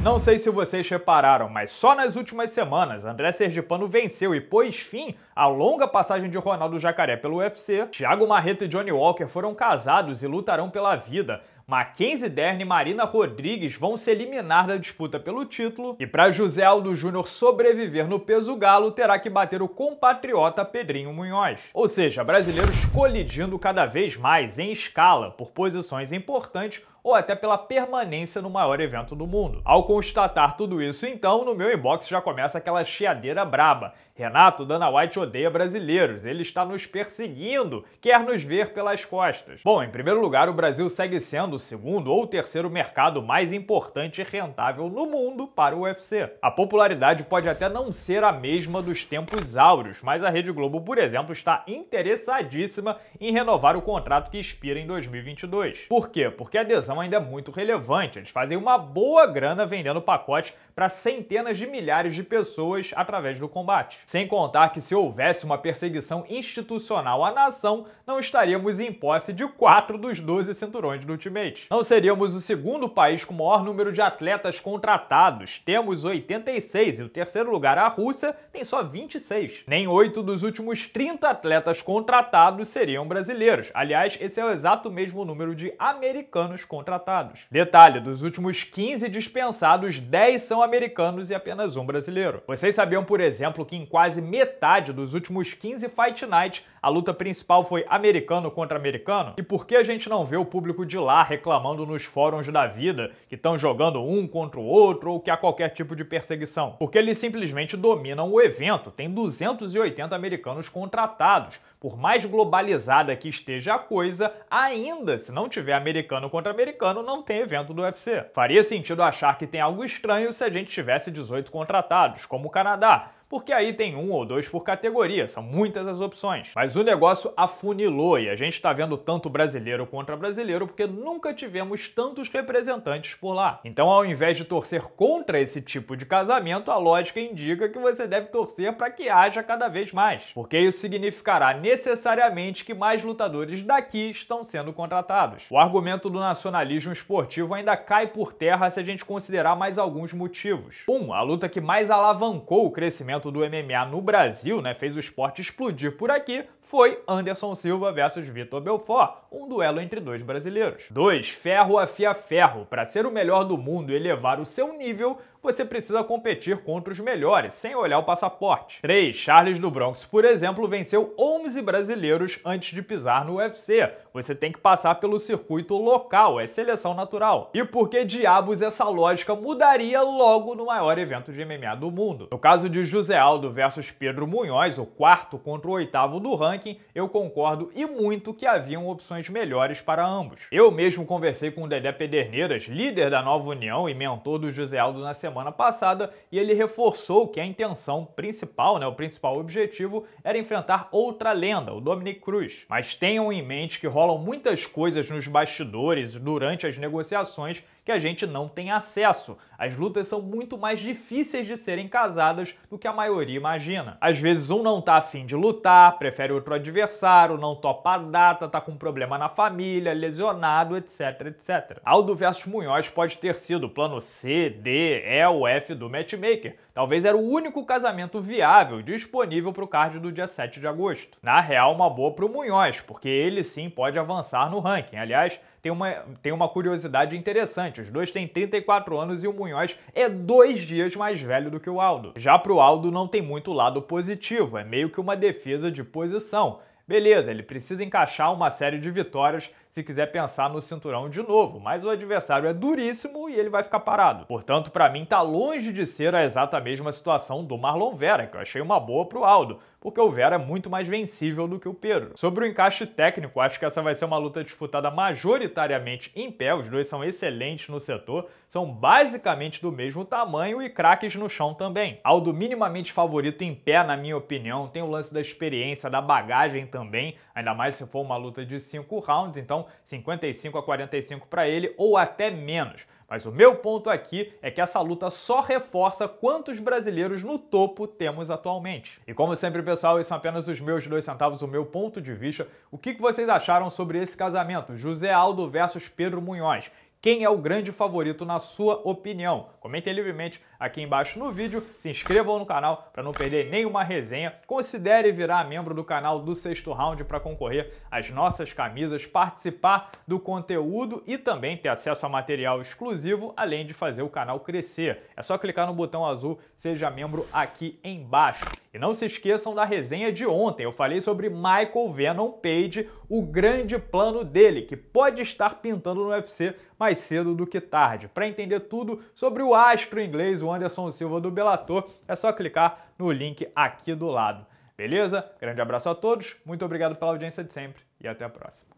Não sei se vocês repararam, mas só nas últimas semanas André Sergipano venceu e pôs fim à longa passagem de Ronaldo Jacaré pelo UFC. Thiago Marreta e Johnny Walker foram casados e lutarão pela vida. Mackenzie Dern e Marina Rodrigues vão se eliminar da disputa pelo título. E para José Aldo Júnior sobreviver no peso galo, terá que bater o compatriota Pedrinho Munhoz. Ou seja, brasileiros colidindo cada vez mais em escala por posições importantes ou até pela permanência no maior evento do mundo. Ao constatar tudo isso, então, no meu inbox já começa aquela chiadeira braba. Renato, Dana White odeia brasileiros, ele está nos perseguindo, quer nos ver pelas costas. Bom, em primeiro lugar, o Brasil segue sendo o segundo ou terceiro mercado mais importante e rentável no mundo para o UFC. A popularidade pode até não ser a mesma dos tempos áureos, mas a Rede Globo, por exemplo, está interessadíssima em renovar o contrato que expira em 2022. Por quê? Porque a adesão negociação ainda é muito relevante. Eles fazem uma boa grana vendendo pacote para centenas de milhares de pessoas através do combate. Sem contar que se houvesse uma perseguição institucional à nação, não estaríamos em posse de quatro dos 12 cinturões do Ultimate. Não seríamos o segundo país com o maior número de atletas contratados. Temos 86 e o terceiro lugar, a Rússia, tem só 26. Nem oito dos últimos 30 atletas contratados seriam brasileiros. Aliás, esse é o exato mesmo número de americanos contratados contratados. Detalhe, dos últimos 15 dispensados, 10 são americanos e apenas um brasileiro. Vocês sabiam, por exemplo, que em quase metade dos últimos 15 Fight Nights a luta principal foi americano contra americano. E por que a gente não vê o público de lá reclamando nos fóruns da vida que estão jogando um contra o outro ou que há qualquer tipo de perseguição? Porque eles simplesmente dominam o evento. Tem 280 americanos contratados. Por mais globalizada que esteja a coisa, ainda se não tiver americano contra americano, não tem evento do UFC. Faria sentido achar que tem algo estranho se a gente tivesse 18 contratados, como o Canadá porque aí tem um ou dois por categoria, são muitas as opções. Mas o negócio afunilou e a gente está vendo tanto brasileiro contra brasileiro porque nunca tivemos tantos representantes por lá. Então, ao invés de torcer contra esse tipo de casamento, a lógica indica que você deve torcer para que haja cada vez mais, porque isso significará necessariamente que mais lutadores daqui estão sendo contratados. O argumento do nacionalismo esportivo ainda cai por terra se a gente considerar mais alguns motivos. Um, a luta que mais alavancou o crescimento do MMA no Brasil, né, fez o esporte explodir por aqui, foi Anderson Silva versus Vitor Belfort, um duelo entre dois brasileiros. 2. Ferro afia ferro. Para ser o melhor do mundo e elevar o seu nível, você precisa competir contra os melhores, sem olhar o passaporte. 3. Charles do Bronx, por exemplo, venceu 11 brasileiros antes de pisar no UFC. Você tem que passar pelo circuito local, é seleção natural. E por que diabos essa lógica mudaria logo no maior evento de MMA do mundo? No caso de José José Aldo versus Pedro Munhoz, o quarto contra o oitavo do ranking, eu concordo e muito que haviam opções melhores para ambos. Eu mesmo conversei com o Dedé Pederneiras, líder da Nova União e mentor do José Aldo na semana passada, e ele reforçou que a intenção principal, né, o principal objetivo, era enfrentar outra lenda, o Dominic Cruz. Mas tenham em mente que rolam muitas coisas nos bastidores durante as negociações que a gente não tem acesso. As lutas são muito mais difíceis de serem casadas do que a maioria imagina. Às vezes um não tá afim de lutar, prefere outro adversário, não topa a data, tá com problema na família, lesionado, etc, etc. Aldo versus Munhoz pode ter sido o plano C, D, E ou F do matchmaker. Talvez era o único casamento viável disponível para o card do dia 7 de agosto. Na real, uma boa pro Munhoz, porque ele sim pode avançar no ranking. Aliás, tem uma, tem uma curiosidade interessante. Os dois têm 34 anos e o Munhoz é dois dias mais velho do que o Aldo. Já pro Aldo não tem muito lado positivo, é meio que uma defesa de posição. Beleza, ele precisa encaixar uma série de vitórias se quiser pensar no cinturão de novo, mas o adversário é duríssimo e ele vai ficar parado. Portanto, para mim tá longe de ser a exata mesma situação do Marlon Vera, que eu achei uma boa pro Aldo, porque o Vera é muito mais vencível do que o Pedro. Sobre o encaixe técnico, acho que essa vai ser uma luta disputada majoritariamente em pé, os dois são excelentes no setor, são basicamente do mesmo tamanho e craques no chão também. Aldo minimamente favorito em pé, na minha opinião, tem o lance da experiência, da bagagem também, ainda mais se for uma luta de cinco rounds, então 55 então, a 45 para ele ou até menos. Mas o meu ponto aqui é que essa luta só reforça quantos brasileiros no topo temos atualmente. E como sempre, pessoal, esses são apenas os meus dois centavos, o meu ponto de vista. O que vocês acharam sobre esse casamento, José Aldo versus Pedro Munhoz? Quem é o grande favorito na sua opinião? Comentem livremente aqui embaixo no vídeo, se inscrevam no canal para não perder nenhuma resenha. Considere virar membro do canal do Sexto Round para concorrer às nossas camisas, participar do conteúdo e também ter acesso a material exclusivo, além de fazer o canal crescer. É só clicar no botão azul Seja Membro aqui embaixo. E não se esqueçam da resenha de ontem, eu falei sobre Michael Venom Page, o grande plano dele, que pode estar pintando no UFC mais cedo do que tarde. Para entender tudo sobre o astro inglês, o Anderson Silva do Bellator, é só clicar no link aqui do lado. Beleza? Grande abraço a todos, muito obrigado pela audiência de sempre e até a próxima.